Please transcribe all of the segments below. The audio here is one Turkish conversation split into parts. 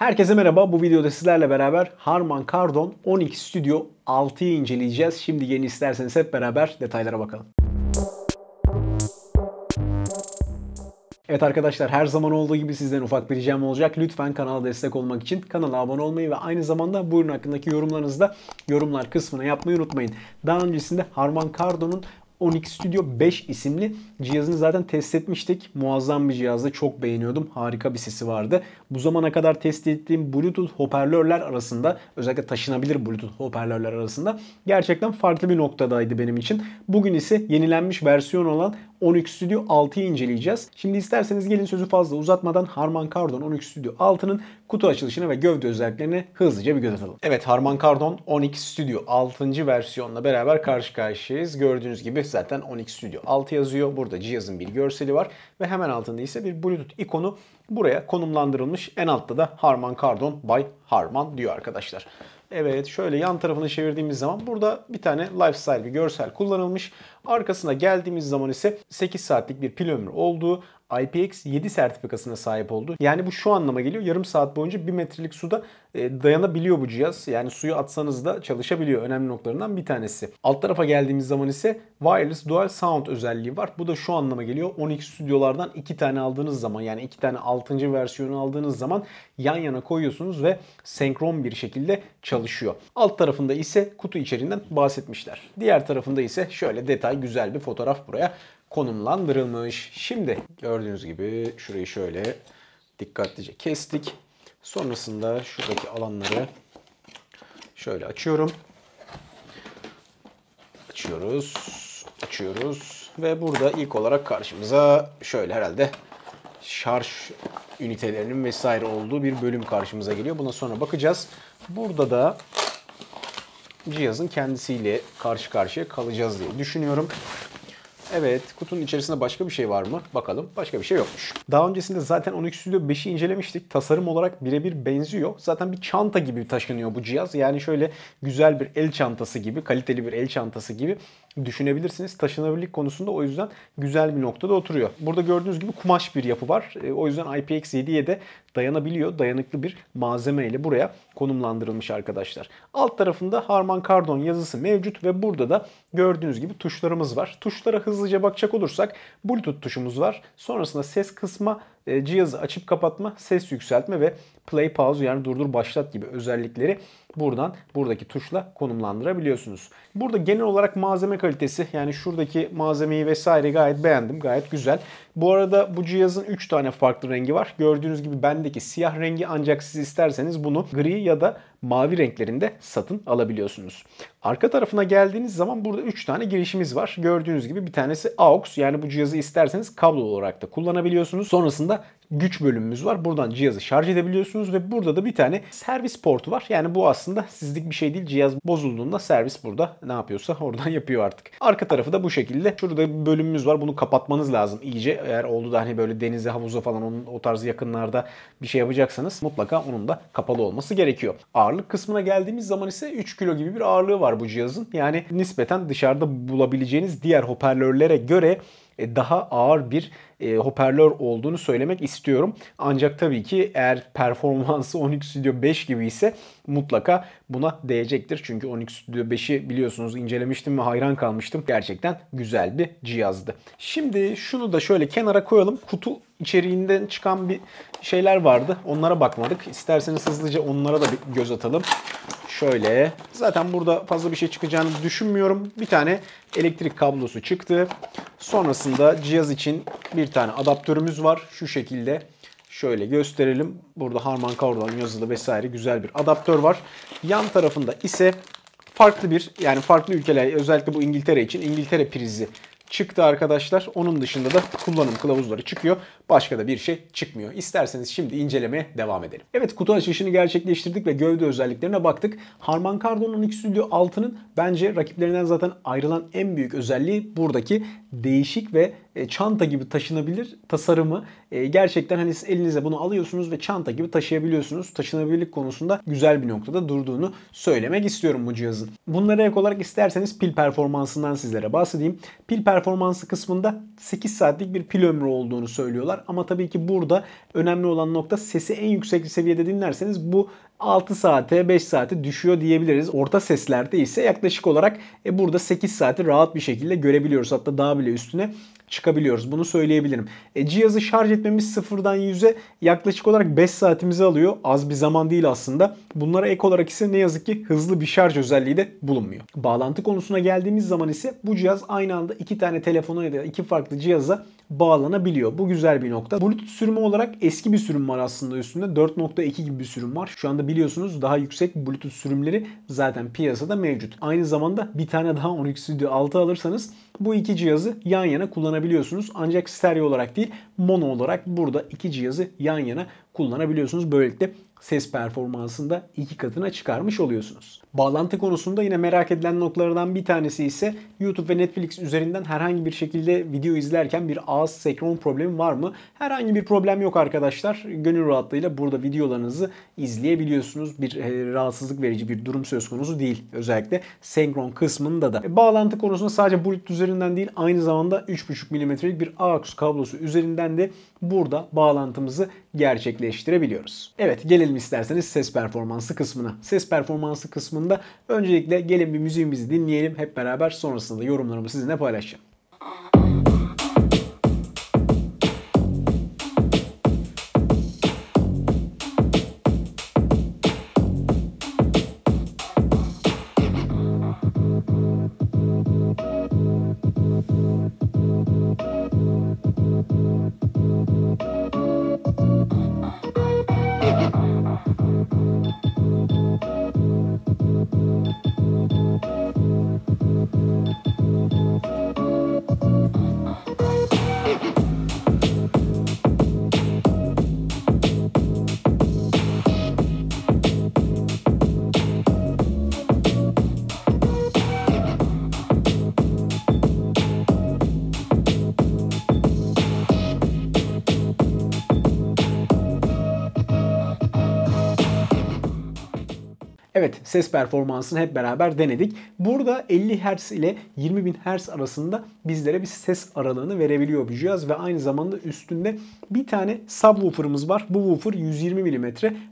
Herkese merhaba. Bu videoda sizlerle beraber Harman Kardon 12 Studio 6'yı inceleyeceğiz. Şimdi yeni isterseniz hep beraber detaylara bakalım. Evet arkadaşlar her zaman olduğu gibi sizden ufak bir ricam olacak. Lütfen kanala destek olmak için kanala abone olmayı ve aynı zamanda bu ürün hakkındaki yorumlarınızı da yorumlar kısmına yapmayı unutmayın. Daha öncesinde Harman Kardon'un 12 Studio 5 isimli cihazını zaten test etmiştik. Muazzam bir cihazdı. Çok beğeniyordum. Harika bir sesi vardı. Bu zamana kadar test ettiğim Bluetooth hoparlörler arasında özellikle taşınabilir Bluetooth hoparlörler arasında gerçekten farklı bir noktadaydı benim için. Bugün ise yenilenmiş versiyon olan 13 Studio 6'yı inceleyeceğiz. Şimdi isterseniz gelin sözü fazla uzatmadan Harman Kardon 13 Studio 6'nın kutu açılışına ve gövde özelliklerine hızlıca bir göz atalım. Evet Harman Kardon 12 Studio 6. versiyonla beraber karşı karşıyayız. Gördüğünüz gibi zaten 12 Studio 6 yazıyor. Burada cihazın bir görseli var ve hemen altında ise bir Bluetooth ikonu buraya konumlandırılmış. En altta da Harman Kardon by Harman diyor arkadaşlar. Evet şöyle yan tarafını çevirdiğimiz zaman burada bir tane lifestyle bir görsel kullanılmış. Arkasına geldiğimiz zaman ise 8 saatlik bir pil ömrü olduğu, IPX7 sertifikasına sahip oldu. Yani bu şu anlama geliyor. Yarım saat boyunca 1 metrelik suda e, dayanabiliyor bu cihaz. Yani suyu atsanız da çalışabiliyor. Önemli noktalarından bir tanesi. Alt tarafa geldiğimiz zaman ise wireless dual sound özelliği var. Bu da şu anlama geliyor. 12 stüdyolardan 2 tane aldığınız zaman yani 2 tane 6. versiyonu aldığınız zaman yan yana koyuyorsunuz ve senkron bir şekilde çalışıyor. Alt tarafında ise kutu içeriğinden bahsetmişler. Diğer tarafında ise şöyle detay detay güzel bir fotoğraf buraya konumlandırılmış. Şimdi gördüğünüz gibi şurayı şöyle dikkatlice kestik. Sonrasında şuradaki alanları şöyle açıyorum. Açıyoruz. Açıyoruz. Ve burada ilk olarak karşımıza şöyle herhalde şarj ünitelerinin vesaire olduğu bir bölüm karşımıza geliyor. Buna sonra bakacağız. Burada da cihazın kendisiyle karşı karşıya kalacağız diye düşünüyorum. Evet, kutunun içerisinde başka bir şey var mı? Bakalım. Başka bir şey yokmuş. Daha öncesinde zaten 12 Studio 5'i incelemiştik. Tasarım olarak birebir benziyor. Zaten bir çanta gibi taşınıyor bu cihaz. Yani şöyle güzel bir el çantası gibi, kaliteli bir el çantası gibi düşünebilirsiniz. Taşınabilirlik konusunda o yüzden güzel bir noktada oturuyor. Burada gördüğünüz gibi kumaş bir yapı var. E, o yüzden IPX7'ye de dayanabiliyor. Dayanıklı bir malzeme ile buraya konumlandırılmış arkadaşlar. Alt tarafında Harman Kardon yazısı mevcut ve burada da gördüğünüz gibi tuşlarımız var. Tuşlara hızlıca bakacak olursak Bluetooth tuşumuz var. Sonrasında ses kısma e, cihazı açıp kapatma, ses yükseltme ve play pause yani durdur başlat gibi özellikleri buradan buradaki tuşla konumlandırabiliyorsunuz. Burada genel olarak malzeme kalitesi yani şuradaki malzemeyi vesaire gayet beğendim. Gayet güzel. Bu arada bu cihazın 3 tane farklı rengi var. Gördüğünüz gibi bendeki siyah rengi ancak siz isterseniz bunu gri ya da mavi renklerinde satın alabiliyorsunuz. Arka tarafına geldiğiniz zaman burada 3 tane girişimiz var. Gördüğünüz gibi bir tanesi AUX yani bu cihazı isterseniz kablo olarak da kullanabiliyorsunuz. Sonrasında güç bölümümüz var. Buradan cihazı şarj edebiliyorsunuz ve burada da bir tane servis portu var. Yani bu aslında sizlik bir şey değil. Cihaz bozulduğunda servis burada ne yapıyorsa oradan yapıyor artık. Arka tarafı da bu şekilde. Şurada bir bölümümüz var. Bunu kapatmanız lazım iyice. Eğer oldu da hani böyle denize, havuza falan onun o tarz yakınlarda bir şey yapacaksanız mutlaka onun da kapalı olması gerekiyor. Ağırlık kısmına geldiğimiz zaman ise 3 kilo gibi bir ağırlığı var bu cihazın. Yani nispeten dışarıda bulabileceğiniz diğer hoparlörlere göre e, daha ağır bir e, hoparlör olduğunu söylemek istiyorum. Ancak tabii ki eğer performansı 12 Studio 5 gibi ise mutlaka buna değecektir. Çünkü 12 Studio 5'i biliyorsunuz incelemiştim ve hayran kalmıştım. Gerçekten güzel bir cihazdı. Şimdi şunu da şöyle kenara koyalım. Kutu içeriğinden çıkan bir şeyler vardı. Onlara bakmadık. İsterseniz hızlıca onlara da bir göz atalım. Şöyle. Zaten burada fazla bir şey çıkacağını düşünmüyorum. Bir tane elektrik kablosu çıktı. Sonrasında cihaz için bir tane adaptörümüz var. Şu şekilde şöyle gösterelim. Burada Harman Kardon yazılı vesaire güzel bir adaptör var. Yan tarafında ise farklı bir yani farklı ülkeler özellikle bu İngiltere için İngiltere prizi çıktı arkadaşlar. Onun dışında da kullanım kılavuzları çıkıyor. Başka da bir şey çıkmıyor. İsterseniz şimdi incelemeye devam edelim. Evet kutu açılışını gerçekleştirdik ve gövde özelliklerine baktık. Harman Kardon 12 Studio 6'nın bence rakiplerinden zaten ayrılan en büyük özelliği buradaki değişik ve e, çanta gibi taşınabilir tasarımı e, gerçekten hani siz elinize bunu alıyorsunuz ve çanta gibi taşıyabiliyorsunuz. Taşınabilirlik konusunda güzel bir noktada durduğunu söylemek istiyorum bu cihazın. Bunlara ek olarak isterseniz pil performansından sizlere bahsedeyim. Pil performansı kısmında 8 saatlik bir pil ömrü olduğunu söylüyorlar ama tabii ki burada önemli olan nokta sesi en yüksek seviyede dinlerseniz bu 6 saate 5 saate düşüyor diyebiliriz. Orta seslerde ise yaklaşık olarak e, burada 8 saati rahat bir şekilde görebiliyoruz. Hatta daha bile üstüne çıkabiliyoruz. Bunu söyleyebilirim. E, cihazı şarj etmemiz sıfırdan 100'e yaklaşık olarak 5 saatimizi alıyor. Az bir zaman değil aslında. Bunlara ek olarak ise ne yazık ki hızlı bir şarj özelliği de bulunmuyor. Bağlantı konusuna geldiğimiz zaman ise bu cihaz aynı anda iki tane telefona ya da iki farklı cihaza bağlanabiliyor. Bu güzel bir nokta. Bluetooth sürümü olarak eski bir sürüm var aslında üstünde. 4.2 gibi bir sürüm var. Şu anda biliyorsunuz daha yüksek Bluetooth sürümleri zaten piyasada mevcut. Aynı zamanda bir tane daha 12 Studio 6 alırsanız bu iki cihazı yan yana kullanabilirsiniz kullanabiliyorsunuz. Ancak stereo olarak değil mono olarak burada iki cihazı yan yana kullanabiliyorsunuz. Böylelikle ses performansında iki katına çıkarmış oluyorsunuz. Bağlantı konusunda yine merak edilen noktalardan bir tanesi ise YouTube ve Netflix üzerinden herhangi bir şekilde video izlerken bir ağız senkron problemi var mı? Herhangi bir problem yok arkadaşlar. Gönül rahatlığıyla burada videolarınızı izleyebiliyorsunuz. Bir e, rahatsızlık verici bir durum söz konusu değil. Özellikle senkron kısmında da. E, bağlantı konusunda sadece Bluetooth üzerinden değil aynı zamanda 3.5 milimetrelik bir AUX kablosu üzerinden de burada bağlantımızı gerçek gerçekleştirebiliyoruz. Evet gelelim isterseniz ses performansı kısmına. Ses performansı kısmında öncelikle gelin bir müziğimizi dinleyelim hep beraber sonrasında yorumlarımı sizinle paylaşacağım. Evet ses performansını hep beraber denedik. Burada 50 Hz ile 20.000 Hz arasında bizlere bir ses aralığını verebiliyor bu cihaz ve aynı zamanda üstünde bir tane subwoofer'ımız var. Bu woofer 120 mm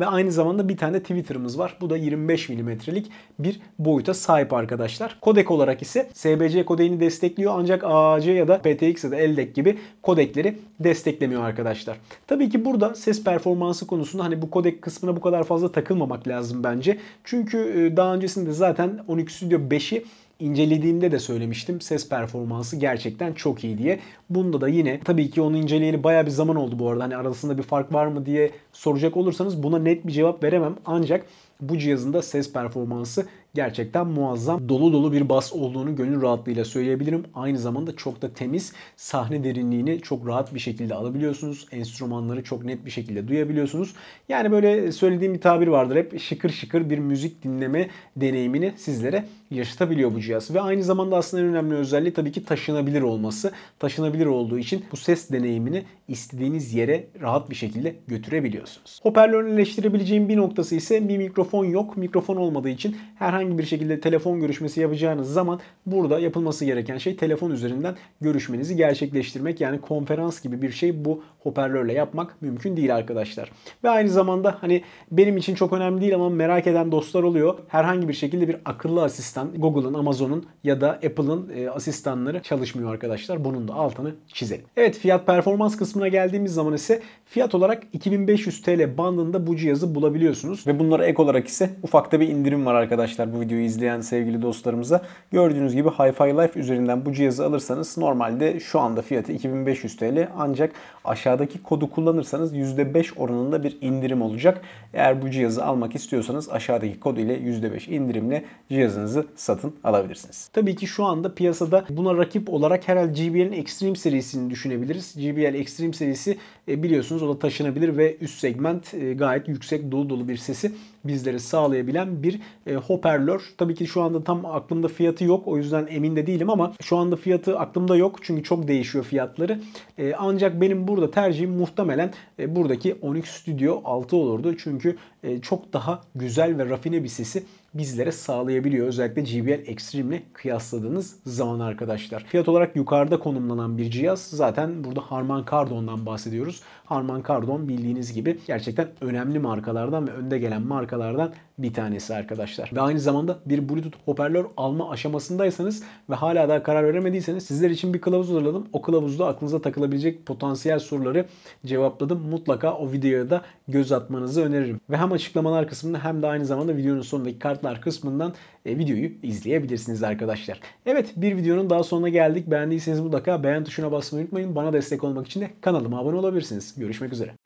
ve aynı zamanda bir tane tweeter'ımız var. Bu da 25 mm'lik bir boyuta sahip arkadaşlar. Kodek olarak ise SBC kodeğini destekliyor ancak AAC ya da PTX ya da LDEC gibi kodekleri desteklemiyor arkadaşlar. Tabii ki burada ses performansı konusunda hani bu kodek kısmına bu kadar fazla takılmamak lazım bence. Çünkü çünkü e, daha öncesinde zaten 12 Studio 5'i incelediğimde de söylemiştim. Ses performansı gerçekten çok iyi diye. Bunda da yine tabii ki onu inceleyeli baya bir zaman oldu bu arada. Hani arasında bir fark var mı diye soracak olursanız buna net bir cevap veremem. Ancak bu cihazın da ses performansı gerçekten muazzam dolu dolu bir bas olduğunu gönül rahatlığıyla söyleyebilirim. Aynı zamanda çok da temiz sahne derinliğini çok rahat bir şekilde alabiliyorsunuz. Enstrümanları çok net bir şekilde duyabiliyorsunuz. Yani böyle söylediğim bir tabir vardır. Hep şıkır şıkır bir müzik dinleme deneyimini sizlere yaşatabiliyor bu cihaz. Ve aynı zamanda aslında en önemli özelliği tabii ki taşınabilir olması. Taşınabilir olduğu için bu ses deneyimini istediğiniz yere rahat bir şekilde götürebiliyorsunuz. Hoparlörün eleştirebileceğim bir noktası ise bir mikrofon yok. Mikrofon olmadığı için herhangi bir şekilde telefon görüşmesi yapacağınız zaman burada yapılması gereken şey telefon üzerinden görüşmenizi gerçekleştirmek. Yani konferans gibi bir şey bu hoparlörle yapmak mümkün değil arkadaşlar. Ve aynı zamanda hani benim için çok önemli değil ama merak eden dostlar oluyor. Herhangi bir şekilde bir akıllı asistan insan Google'ın, Amazon'un ya da Apple'ın e, asistanları çalışmıyor arkadaşlar. Bunun da altını çizelim. Evet fiyat performans kısmına geldiğimiz zaman ise fiyat olarak 2500 TL bandında bu cihazı bulabiliyorsunuz. Ve bunlara ek olarak ise ufakta bir indirim var arkadaşlar bu videoyu izleyen sevgili dostlarımıza. Gördüğünüz gibi Hi-Fi Life üzerinden bu cihazı alırsanız normalde şu anda fiyatı 2500 TL ancak aşağıdaki kodu kullanırsanız %5 oranında bir indirim olacak. Eğer bu cihazı almak istiyorsanız aşağıdaki kod ile %5 indirimle cihazınızı satın alabilirsiniz. Tabii ki şu anda piyasada buna rakip olarak herhalde JBL'in Extreme serisini düşünebiliriz. JBL Extreme serisi e, biliyorsunuz o da taşınabilir ve üst segment e, gayet yüksek dolu dolu bir sesi bizlere sağlayabilen bir e, hoparlör. Tabii ki şu anda tam aklımda fiyatı yok o yüzden emin de değilim ama şu anda fiyatı aklımda yok çünkü çok değişiyor fiyatları. Ancak benim burada tercihim muhtemelen buradaki Onyx Studio 6 olurdu. Çünkü e, çok daha güzel ve rafine bir sesi bizlere sağlayabiliyor. Özellikle JBL Extreme ile kıyasladığınız zaman arkadaşlar. Fiyat olarak yukarıda konumlanan bir cihaz. Zaten burada Harman Kardon'dan bahsediyoruz. Harman Kardon bildiğiniz gibi gerçekten önemli markalardan ve önde gelen markalardan bir tanesi arkadaşlar. Ve aynı zamanda bir Bluetooth hoparlör alma aşamasındaysanız ve hala daha karar veremediyseniz sizler için bir kılavuz hazırladım. O kılavuzda aklınıza takılabilecek potansiyel soruları cevapladım. Mutlaka o videoya da göz atmanızı öneririm. Ve hem açıklamalar kısmında hem de aynı zamanda videonun sonundaki kartlar kısmından e, videoyu izleyebilirsiniz arkadaşlar. Evet bir videonun daha sonuna geldik. Beğendiyseniz mutlaka beğen tuşuna basmayı unutmayın. Bana destek olmak için de kanalıma abone olabilirsiniz. Görüşmek üzere.